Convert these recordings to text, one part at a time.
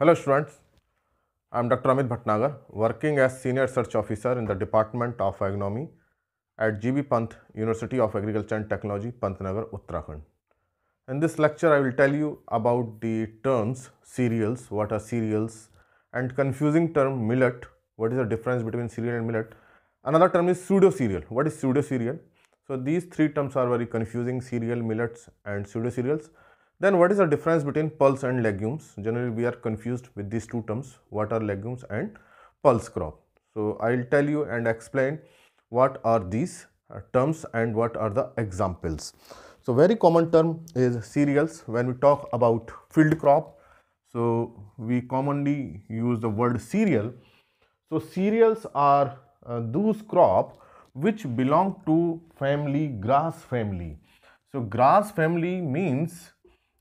Hello students, I am Dr. Amit Bhatnagar working as Senior Research Officer in the Department of Agronomy at GB Pant University of Agriculture and Technology, Pantnagar, Uttarakhand. In this lecture, I will tell you about the terms cereals, what are cereals and confusing term millet, what is the difference between cereal and millet. Another term is pseudo cereal, what is pseudo cereal? So these three terms are very confusing, cereal, millets and pseudo cereals. Then what is the difference between pulse and legumes? Generally we are confused with these two terms, what are legumes and pulse crop. So I will tell you and explain what are these uh, terms and what are the examples. So very common term is cereals when we talk about field crop. So we commonly use the word cereal. So cereals are uh, those crop which belong to family grass family. So grass family means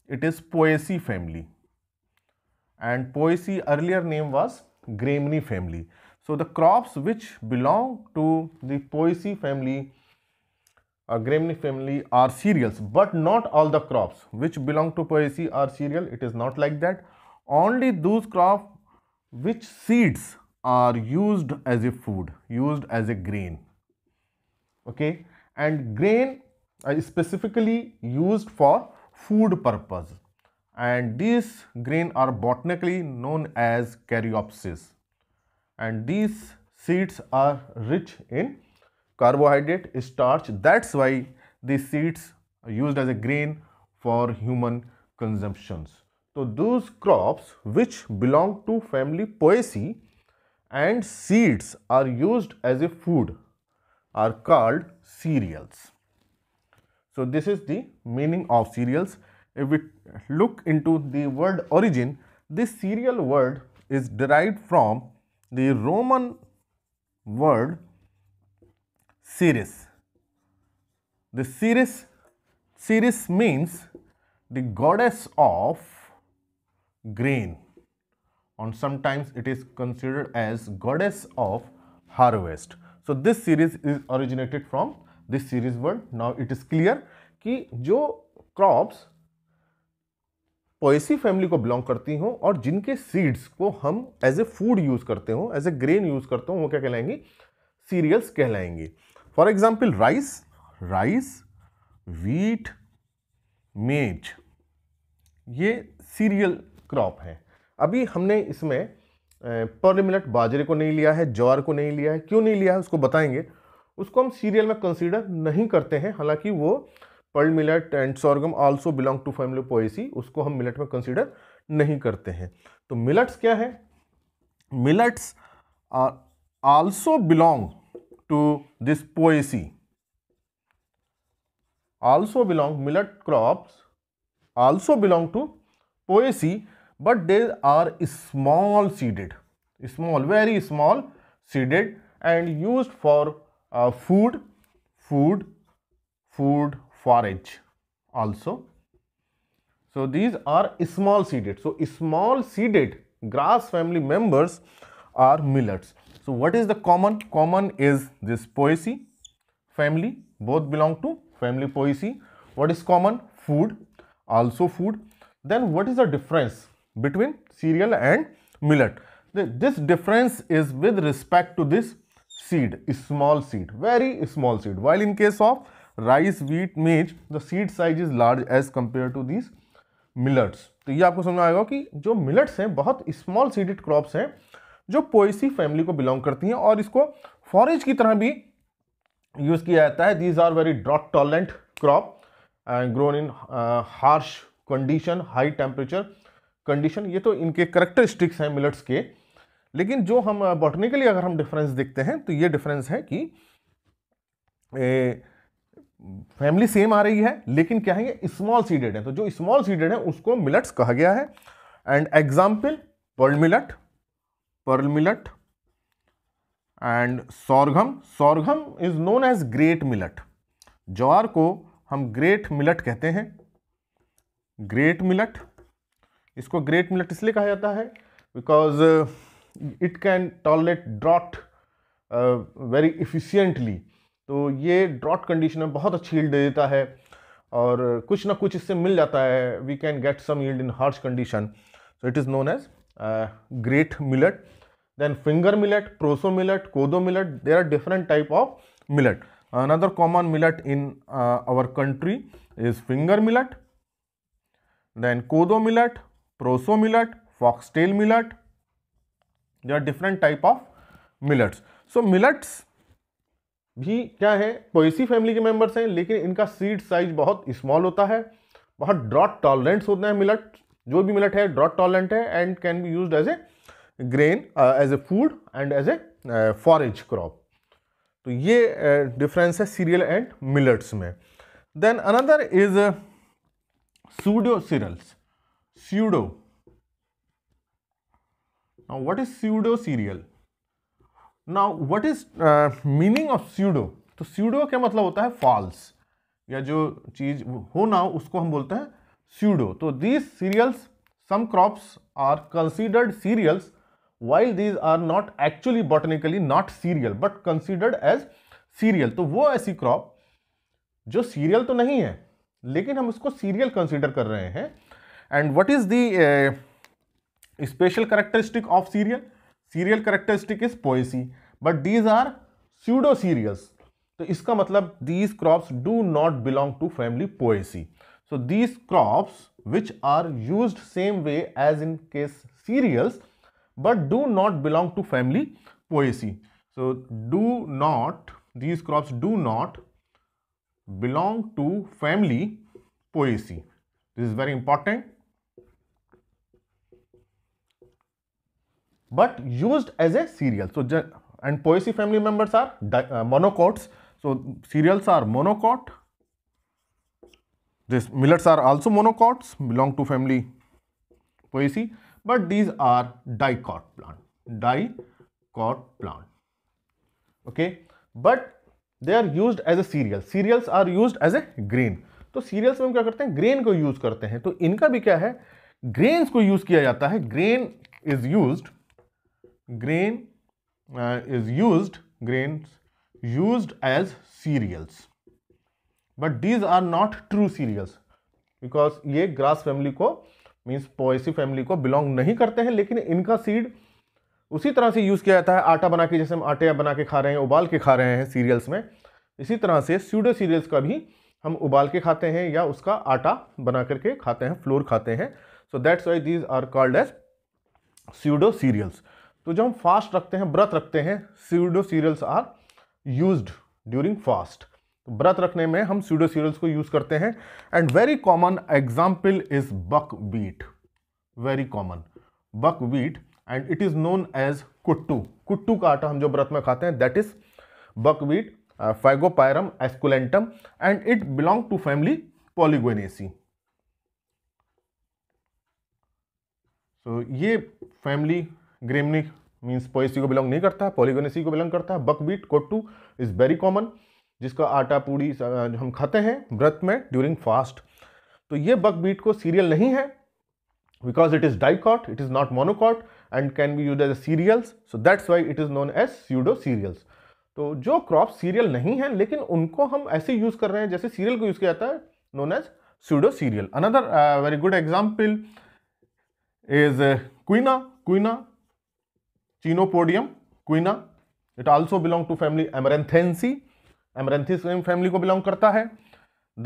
it is Poaceae family and Poaceae earlier name was Gramineae family. So the crops which belong to the Poaceae family or uh, Gramineae family are cereals but not all the crops which belong to Poaceae are cereal it is not like that only those crops which seeds are used as a food used as a grain okay and grain uh, is specifically used for food purpose and these grain are botanically known as caryopsis and these seeds are rich in carbohydrate starch that's why these seeds are used as a grain for human consumptions so those crops which belong to family poaceae and seeds are used as a food are called cereals so this is the meaning of cereals. If we look into the word origin, this cereal word is derived from the Roman word Ceres. The Ceres, Ceres means the goddess of grain and sometimes it is considered as goddess of harvest. So this series is originated from this series word now it is clear कि जो crops Poaceae family को belong करती हों और जिनके seeds को हम as a food use करते हों एज ए ग्रेन यूज़ करते हों वो क्या कहलाएंगी सीरियल्स कहलाएंगे for example rice rice wheat maize ये सीरियल क्रॉप है अभी हमने इसमें पर मिनट बाजरे को नहीं लिया है ज्वार को नहीं लिया है क्यों नहीं लिया है उसको बताएंगे उसको हम सीरियल में कंसीडर नहीं करते हैं हालांकि वो pearl millet and sorghum also belong to family Poaceae उसको हम मिलेट में कंसीडर नहीं करते हैं तो मिलट्स क्या है millets also belong to this Poaceae also belong millet crops also belong to Poaceae but they are small seeded small very small seeded and use for uh, food food food forage also so these are small seeded so small seeded grass family members are millets so what is the common common is this poaceae family both belong to family poaceae what is common food also food then what is the difference between cereal and millet this difference is with respect to this seed small seed very small seed while in case of rice wheat maize the seed size is large as compared to these millets तो ये आपको समझ में आएगा कि जो millets हैं बहुत स्मॉल सीडेड क्रॉप्स हैं जो पोएसी फैमिली को बिलोंग करती हैं और इसको फॉरेज की तरह भी यूज़ किया जाता है these are very drought tolerant crop grown in harsh condition high temperature condition ये तो इनके करेक्टरिस्टिक्स हैं मिलट्स के लेकिन जो हम बॉटनिकली अगर हम डिफरेंस देखते हैं तो ये डिफरेंस है कि ए, फैमिली सेम आ रही है लेकिन क्या है ये स्मॉल सीडेड है तो जो स्मॉल सीडेड है उसको मिलट्स कहा गया है and example pearl millet pearl millet and sorghum sorghum is known as great millet jowar को हम ग्रेट मिलट कहते हैं ग्रेट मिलट इसको ग्रेट मिलट इसलिए कहा जाता है because it can tolerate drought very efficiently तो ये ड्रॉट कंडीशन में बहुत अच्छी हील्ड दे देता है और कुछ ना कुछ इससे मिल जाता है we can get some yield in harsh condition so it is known as great millet then finger millet proso millet kodo millet there are different type of millet another common millet in our country is finger millet then kodo millet proso millet foxtail millet there different type of millets so millets भी क्या है Poaceae family के members हैं लेकिन इनका seed size बहुत small होता है बहुत ड्रॉट टॉलरेंट होते हैं मिलट जो भी मिलट है ड्रॉट टॉलरेंट है and can be use as a grain as a food and as a forage crop तो ये डिफरेंस uh, है सीरियल एंड मिलट्स में then another is pseudo cereals pseudo Now, what is pseudo serial? Now, what is uh, meaning of pseudo? तो pseudo क्या मतलब होता है false या जो चीज हो ना उसको हम बोलते हैं pseudo. तो these cereals, some crops are considered cereals while these are not actually botanically not cereal but considered as cereal. तो वो ऐसी crop जो cereal तो नहीं है लेकिन हम उसको cereal consider कर रहे हैं and what is the uh, special characteristic of serial, serial characteristic is poesy, but these are pseudo serials. so इसका मतलब these crops do not belong to family poaceae. So these crops which are used same way as in case cereals but do not belong to family poaceae. So do not, these crops do not belong to family poaceae. This is very important. but used as a cereal. So, and Poaceae family members are uh, monocots. So, cereals are monocot. This millets are also monocots, belong to family Poaceae, but these are dicot plant, dicot plant. Okay, but they are used as a cereal cereals are used as a grain तो cereals में हम क्या करते हैं grain को use करते हैं तो इनका भी क्या है ग्रेन्स को यूज किया जाता है grain is used grain uh, is used, grains used as cereals. But these are not true cereals because ये grass family को means poaceae family को belong नहीं करते हैं लेकिन इनका seed उसी तरह से यूज़ किया जाता है आटा बना के जैसे हम आटे बना के खा रहे हैं उबाल के खा रहे हैं सीरियल्स में इसी तरह से स्यूडो सीरियल्स का भी हम उबाल के खाते हैं या उसका आटा बना करके खाते हैं फ्लोर खाते हैं so that's why these are called as pseudo cereals तो जब हम फास्ट रखते हैं व्रत रखते हैं pseudo cereals are use during fast तो व्रत रखने में हम सीडो सीरियल्स को यूज करते हैं and very common example is buckwheat very common buckwheat and it is known as kuttu kuttu का आटा हम जो व्रत में खाते हैं that is buckwheat Fagopyrum esculentum and it belong to family Polygonaceae तो ये फैमिली ग्रेमनिक मीन्स पोएसी को बिलोंग नहीं करता है पॉलीगोनेसी को बिलोंग करता है buckwheat kuttu is very common जिसका आटा पूड़ी जो हम खाते हैं व्रत में ड्यूरिंग फास्ट तो ये बकबीट को सीरियल नहीं है because it is dicot it is not monocot and can be use as a cereals so that's why it is known as pseudo cereals तो जो क्रॉप सीरियल नहीं है लेकिन उनको हम ऐसे यूज कर रहे हैं जैसे सीरियल को यूज किया जाता है known as pseudo cereal another very good example is quinoa quinoa Chenopodium quinoa it also belong to family Amaranthaceae Amaranthus family को बिलोंग करता है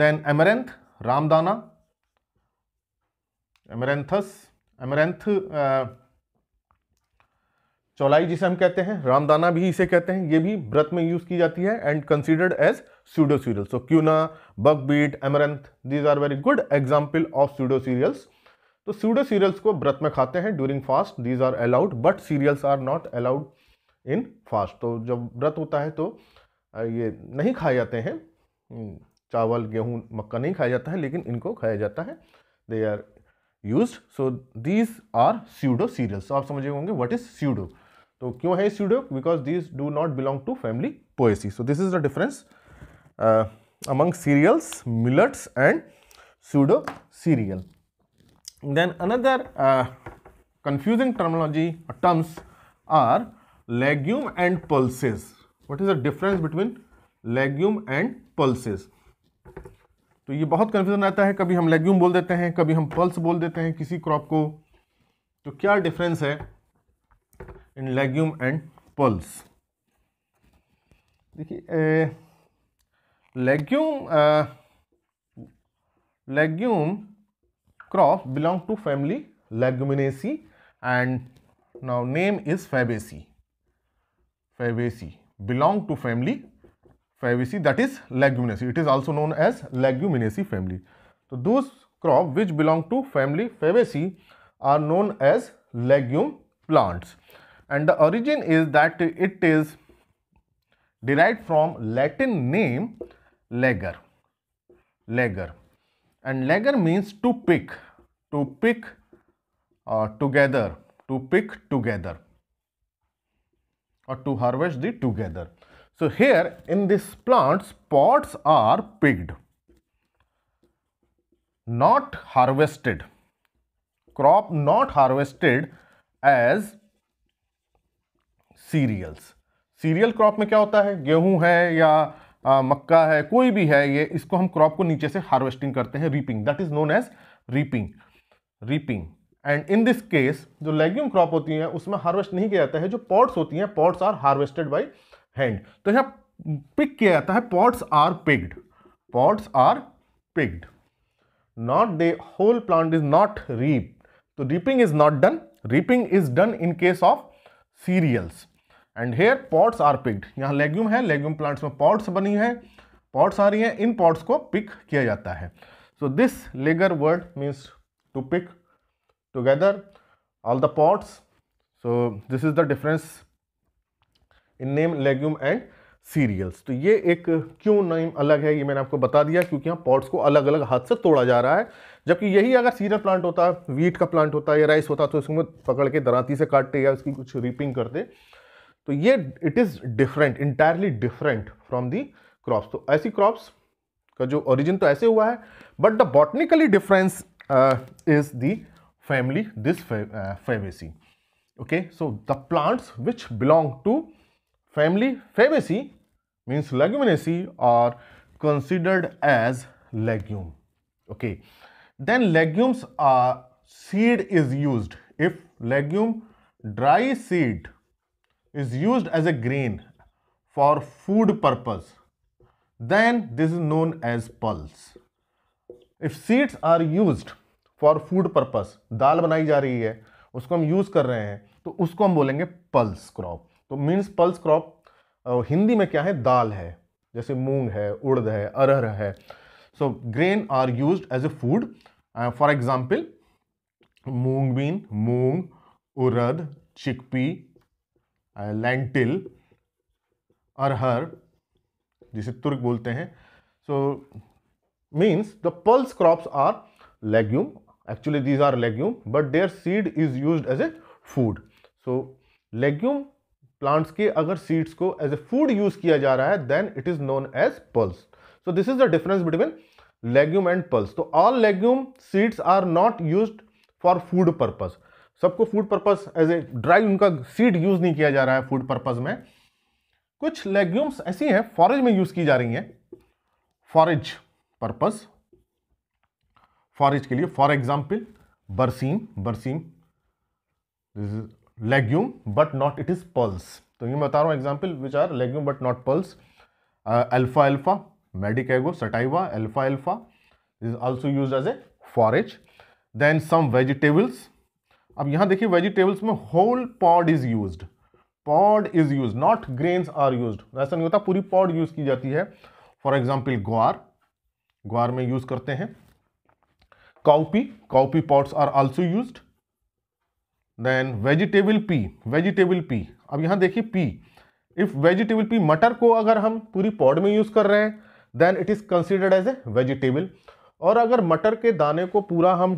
then amaranth ramdana Amaranthus amaranth chaulai जिसे हम कहते हैं रामदाना भी इसे कहते हैं ये भी व्रत में यूज की जाती है and considered as pseudo cereal so quinoa buckwheat amaranth these are very good example of pseudo cereals तो सूडो सीरियल्स को व्रत में खाते हैं during fast these are allowed but cereals are not allowed in fast तो जब व्रत होता है तो ये नहीं खाए जाते हैं हम्म, चावल गेहूँ मक्का नहीं खाया जाता है लेकिन इनको खाया जाता है they are use so these are pseudo cereals आप समझे होंगे वट इज सीडो तो क्यों है pseudo because these do not belong to family Poaceae so this is the difference among cereals millets and pseudo cereal Then another uh, confusing terminology or terms are legume and pulses. What is the difference between legume and pulses? तो ये बहुत confusion आता है कभी हम legume बोल देते हैं कभी हम पल्स बोल देते हैं किसी क्रॉप को तो क्या डिफरेंस है इन लेग्यूम एंड पल्स देखिए legume legume crops belong to family Leguminaceae and now name is Fabaceae. Fabaceae belong to family Fabaceae that is Leguminaceae. It is also known as Leguminaceae family. So those crop which belong to family Fabaceae are known as legume plants and the origin is that it is derived from Latin name legger, legger. And legere means to pick to pick together to pick together और to harvest the together so here in this plant pods are picked not harvested crop not harvested as cereals cereal crop में क्या होता है गेहूं है या मक्का है कोई भी है ये इसको हम क्रॉप को नीचे से हार्वेस्टिंग करते हैं reaping that is known as reaping reaping and in this case जो लेग्यूम क्रॉप होती हैं उसमें हार्वेस्ट नहीं किया जाता है जो पॉट्स होती हैं pods are harvested by hand तो यहाँ पिक किया जाता है pods are picked pods are picked not the whole plant is not reap तो reaping is not done reaping is done in case of cereals and here pods are picked यहाँ legume है legume plants में pods बनी है pots आ रही हैं इन pots को pick किया जाता है so this legere word means to pick together all the pods so this is the difference in name legume and cereals तो ये एक क्यों नेम अलग है ये मैंने आपको बता दिया क्योंकि यहाँ पॉट्स को अलग अलग हाथ से तोड़ा जा रहा है जबकि यही अगर सीरियल प्लांट होता वीट का प्लांट होता या राइस होता तो इसमें पकड़ के दराती से काटते या उसकी कुछ रीपिंग करते तो ये it is different entirely different from the crops तो ऐसी क्रॉप्स का जो ओरिजिन तो ऐसे हुआ है but the botanically difference is family this Fabaceae okay so the plants which belong to family fabaceae means leguminaceae are considered as legume okay then legumes seed is used if legume dry seed is used as a grain for food purpose, then this is known as pulse. If seeds are used for food purpose, दाल बनाई जा रही है उसको हम use कर रहे हैं तो उसको हम बोलेंगे पल्स क्रॉप तो मीन्स पल्स क्रॉप हिंदी में क्या है दाल है जैसे मूंग है उड़द है अरहर है so grain are use as a food for example moong bean moong urad chickpea lentil uh, arhar जिसे तुर्क बोलते हैं so means the pulse crops are legume actually these are legume but their seed is use as a food so legume plants के अगर seeds को as a food use किया जा रहा है then it is known as pulse so this is the difference between legume and pulse तो all legume seeds are not use for food purpose सबको food purpose as a dry उनका seed use नहीं किया जा रहा है food purpose में कुछ लेग्यूम्स ऐसी हैं फॉरेज में यूज़ की जा रही हैं फॉरेज पर्पस फॉरेज के लिए फॉर एग्जाम्पल बरसीम बरसीम legume but not it is pulse तो ये मैं बता रहा हूँ example which are legume but not pulse alpha alpha मेडिकेगो sativa alpha alpha is also use as a forage then some vegetables अब यहाँ देखिए वेजिटेबल्स में whole pod is use pod is use not grains are use ऐसा नहीं होता पूरी pod use की जाती है फॉर एग्जाम्पल ग्वार ग्वार में यूज करते हैं cowpea cowpea pods are also use then vegetable pea vegetable pea अब यहां देखिए पी इफ वेजिटेबल पी मटर को अगर हम पूरी पॉड में यूज कर रहे हैं then it is considered as a vegetable और अगर मटर के दाने को पूरा हम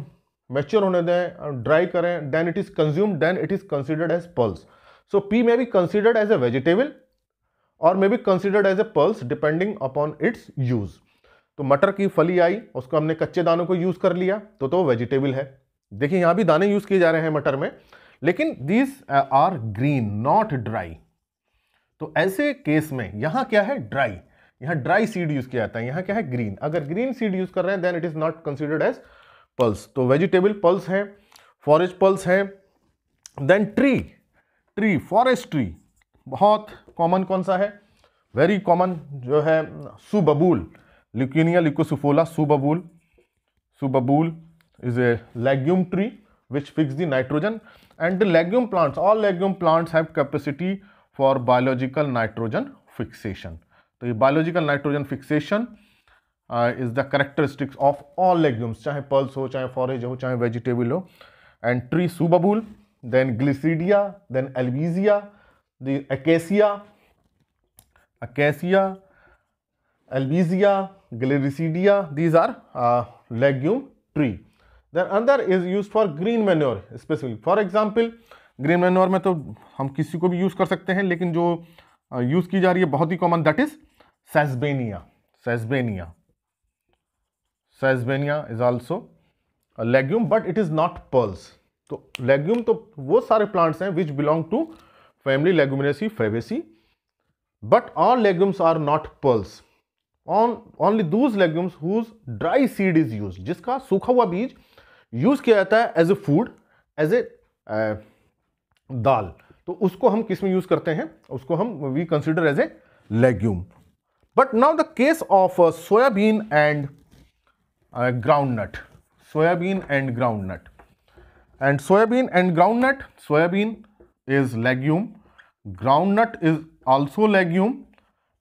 मैच्योर होने दें ड्राई करें then it is consume then it is considered as pulse so pea may be considered as a vegetable और may be considered as a pulse depending upon its use तो मटर की फली आई उसको हमने कच्चे दानों को यूज़ कर लिया तो तो वेजिटेबल है देखिए यहाँ भी दाने यूज़ किए जा रहे हैं मटर में लेकिन these are green not dry तो ऐसे केस में यहाँ क्या है ड्राई यहाँ ड्राई सीड यूज़ किया जाता है यहाँ क्या है ग्रीन अगर ग्रीन सीड यूज़ कर रहे हैं then it is not considered as pulse तो वेजिटेबल पल्स है फॉरेस्ट पल्स है then tree tree forest tree बहुत कॉमन कौन सा है वेरी कॉमन जो है subabul leucaena leucocephala subabul subabul is a legume tree which fix the nitrogen and legume plants all legume plants have capacity for biological nitrogen fixation तो ये biological nitrogen fixation is the characteristics of all legumes चाहे pulse हो चाहे forage हो चाहे vegetable हो and tree subabul then gliricidia then albizia देशिया acacia albizia gliricidia these are legume tree then अंदर is use for green manure specific for example green manure में तो हम किसी को भी यूज कर सकते हैं लेकिन जो यूज uh, की जा रही है बहुत ही common that is sesbania sesbania sesbania is also legume but it is not pulse तो लेग्यूम तो वो सारे प्लांट्स हैं which belong to family leguminosae fabaceae but all legumes are not pulse on only those legumes whose dry seed is use जिसका सूखा हुआ बीज use किया जाता है as a food as a dal तो उसको हम किस में यूज करते हैं उसको हम we consider as a legume but now the case of soybean and groundnut soybean and groundnut and soybean and groundnut soybean is legume groundnut is also legume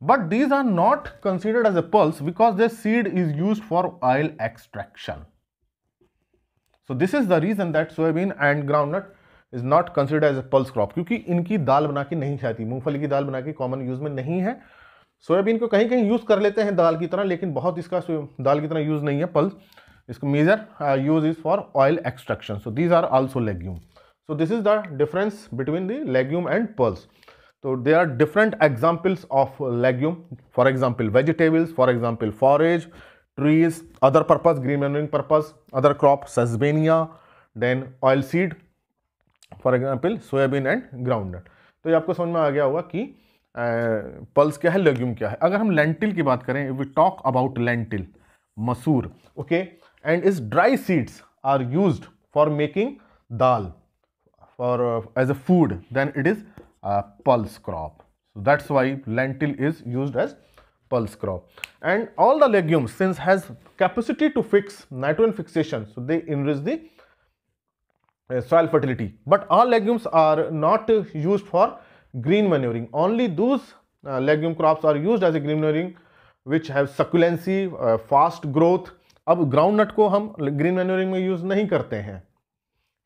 but these are not considered as a pulse because this seed is use for oil extraction so this is the reason that soybean and groundnut is not considered as a pulse crop क्योंकि इनकी दाल बना के नहीं खाती मूंगफली की दाल बना के कॉमन यूज में नहीं है सोयाबीन को कहीं कहीं यूज़ कर लेते हैं दाल की तरह लेकिन बहुत इसका दाल की तरह यूज़ नहीं है पल्स इसका major use is for oil extraction so these are also legume so this is the difference between the legume and pulse तो they are different examples of legume for example vegetables for example forage other purpose green green purpose other crop sesbania then oil seed for example soybean and groundnut तो ये आपको समझ में आ गया होगा कि pulse क्या है लेग्यूम क्या है अगर हम लेंटिल की बात करें we talk about lentil masoor okay and इस dry seeds are use for making dal for as a food then it is pulse crop that's why lentil is use as pulse crop and all the legume since has capacity to fix nitrogen fixation so they increase soil fertility but all legumes are not use for green manuring. Only those uh, legume crops are used as a green manuring which have succulency, uh, fast growth. अब groundnut को हम green manuring में use नहीं करते हैं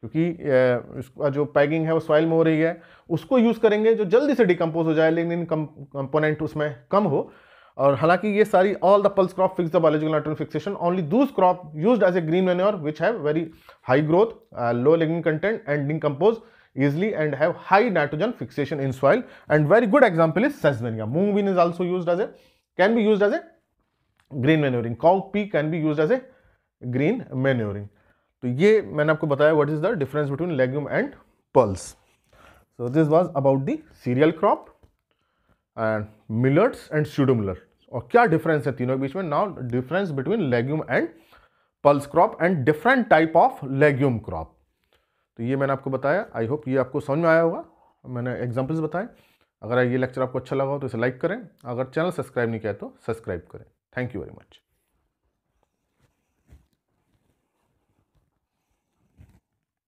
क्योंकि uh, इसका जो पैकिंग है वो सॉइल में हो रही है उसको यूज़ करेंगे जो जल्दी से डिकम्पोज हो जाए लेकिन कंपोनेंट उसमें कम हो और हालांकि ये सारी all the pulse crop fix the biological nitrogen fixation only those crop used as a green manure which have very high growth low lignin content and decompose easily and have high nitrogen fixation in soil and very good example is sesmania moong bean is also used as a can be used as a green manuring cow can be used as a green manuring so ye maine aapko bataya what is the difference between legume and pulse so this was about the cereal crop and millets and pseudo millet और difference difference है तीनों के बीच में now difference and legume and pulse crop and different type of तो ये मैंने आपको बताया आई होप ये आपको समझ में आया होगा मैंने एग्जाम्पल्स बताएं अगर ये लेक्चर आपको अच्छा लगा हो तो इसे लाइक करें अगर चैनल सब्सक्राइब नहीं किया तो सब्सक्राइब करें थैंक यू वेरी मच